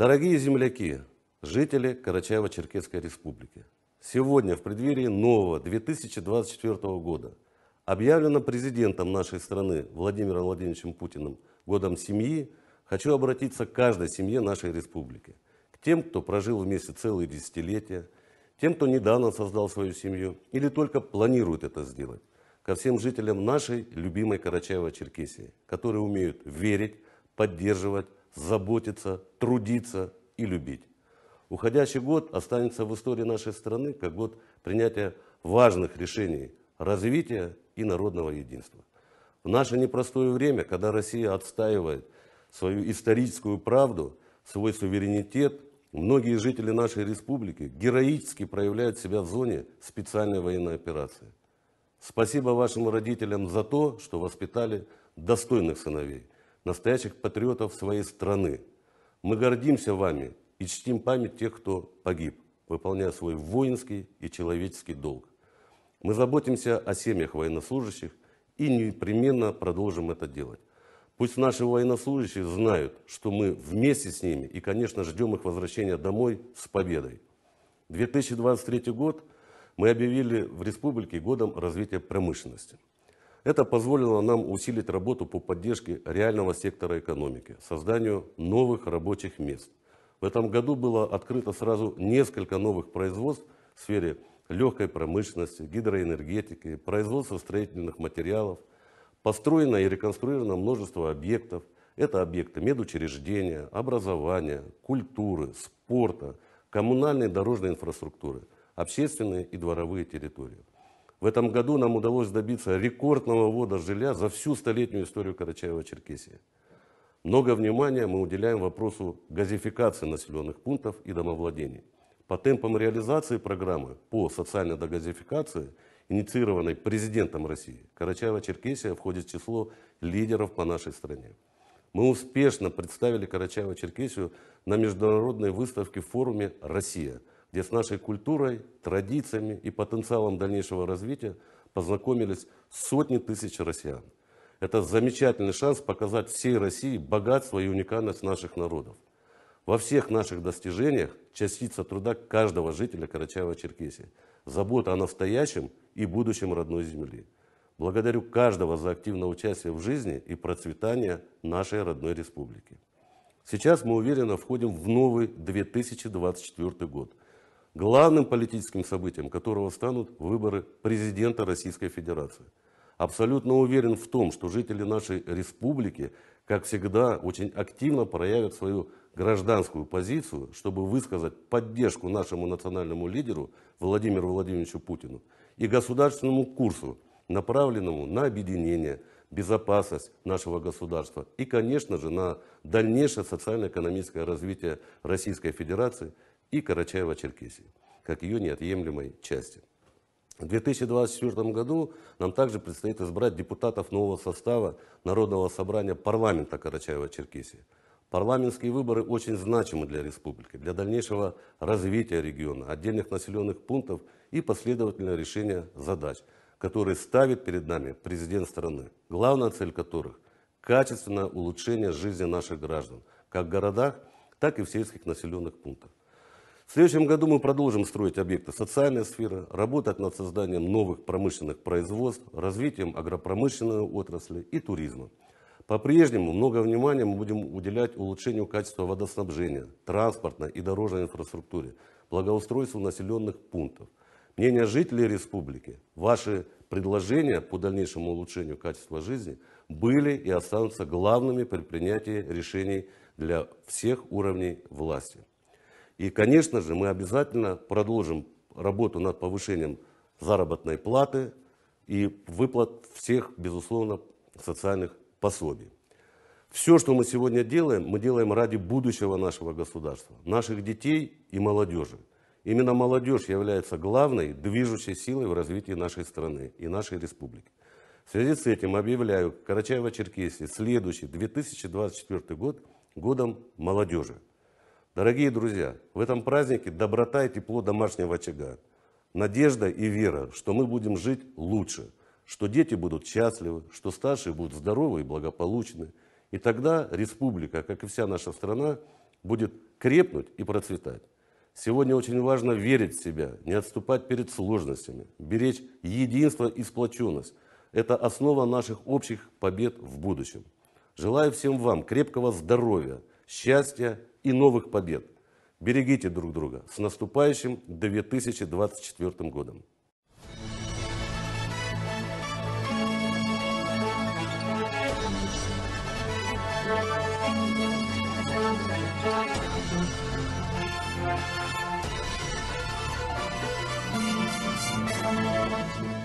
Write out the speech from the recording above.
Дорогие земляки, жители Карачаево-Черкесской республики, сегодня в преддверии нового 2024 года объявленным президентом нашей страны Владимиром Владимировичем Путиным годом семьи, хочу обратиться к каждой семье нашей республики, к тем, кто прожил вместе целые десятилетия, тем, кто недавно создал свою семью или только планирует это сделать, ко всем жителям нашей любимой Карачаево-Черкесии, которые умеют верить, поддерживать, заботиться, трудиться и любить. Уходящий год останется в истории нашей страны как год принятия важных решений развития и народного единства. В наше непростое время, когда Россия отстаивает свою историческую правду, свой суверенитет, многие жители нашей республики героически проявляют себя в зоне специальной военной операции. Спасибо вашим родителям за то, что воспитали достойных сыновей настоящих патриотов своей страны. Мы гордимся вами и чтим память тех, кто погиб, выполняя свой воинский и человеческий долг. Мы заботимся о семьях военнослужащих и непременно продолжим это делать. Пусть наши военнослужащие знают, что мы вместе с ними и, конечно, ждем их возвращения домой с победой. 2023 год мы объявили в республике годом развития промышленности. Это позволило нам усилить работу по поддержке реального сектора экономики, созданию новых рабочих мест. В этом году было открыто сразу несколько новых производств в сфере легкой промышленности, гидроэнергетики, производства строительных материалов. Построено и реконструировано множество объектов. Это объекты медучреждения, образования, культуры, спорта, коммунальной дорожной инфраструктуры, общественные и дворовые территории. В этом году нам удалось добиться рекордного ввода жилья за всю столетнюю историю Карачаева-Черкесии. Много внимания мы уделяем вопросу газификации населенных пунктов и домовладений. По темпам реализации программы по социальной догазификации, инициированной президентом России, Карачаева-Черкесия входит в число лидеров по нашей стране. Мы успешно представили Карачаево-Черкесию на международной выставке форуме «Россия», где с нашей культурой, традициями и потенциалом дальнейшего развития познакомились сотни тысяч россиян. Это замечательный шанс показать всей России богатство и уникальность наших народов. Во всех наших достижениях частица труда каждого жителя Карачаева-Черкесии, забота о настоящем и будущем родной земли. Благодарю каждого за активное участие в жизни и процветание нашей родной республики. Сейчас мы уверенно входим в новый 2024 год, главным политическим событием которого станут выборы президента Российской Федерации. Абсолютно уверен в том, что жители нашей республики, как всегда, очень активно проявят свою гражданскую позицию, чтобы высказать поддержку нашему национальному лидеру Владимиру Владимировичу Путину и государственному курсу, направленному на объединение, безопасность нашего государства и, конечно же, на дальнейшее социально-экономическое развитие Российской Федерации – и Карачаева-Черкесии, как ее неотъемлемой части. В 2024 году нам также предстоит избрать депутатов нового состава Народного собрания парламента Карачаева-Черкесии. Парламентские выборы очень значимы для республики, для дальнейшего развития региона, отдельных населенных пунктов и последовательного решения задач, которые ставит перед нами президент страны, главная цель которых – качественное улучшение жизни наших граждан, как в городах, так и в сельских населенных пунктах. В следующем году мы продолжим строить объекты социальной сферы, работать над созданием новых промышленных производств, развитием агропромышленной отрасли и туризма. По-прежнему много внимания мы будем уделять улучшению качества водоснабжения, транспортной и дорожной инфраструктуре, благоустройству населенных пунктов. Мнение жителей республики, ваши предложения по дальнейшему улучшению качества жизни были и останутся главными при принятии решений для всех уровней власти. И, конечно же, мы обязательно продолжим работу над повышением заработной платы и выплат всех, безусловно, социальных пособий. Все, что мы сегодня делаем, мы делаем ради будущего нашего государства, наших детей и молодежи. Именно молодежь является главной движущей силой в развитии нашей страны и нашей республики. В связи с этим объявляю Карачаево-Черкесии следующий 2024 год годом молодежи. Дорогие друзья, в этом празднике доброта и тепло домашнего очага, надежда и вера, что мы будем жить лучше, что дети будут счастливы, что старшие будут здоровы и благополучны. И тогда республика, как и вся наша страна, будет крепнуть и процветать. Сегодня очень важно верить в себя, не отступать перед сложностями, беречь единство и сплоченность. Это основа наших общих побед в будущем. Желаю всем вам крепкого здоровья, счастья и новых побед. Берегите друг друга. С наступающим 2024 годом. Thank you.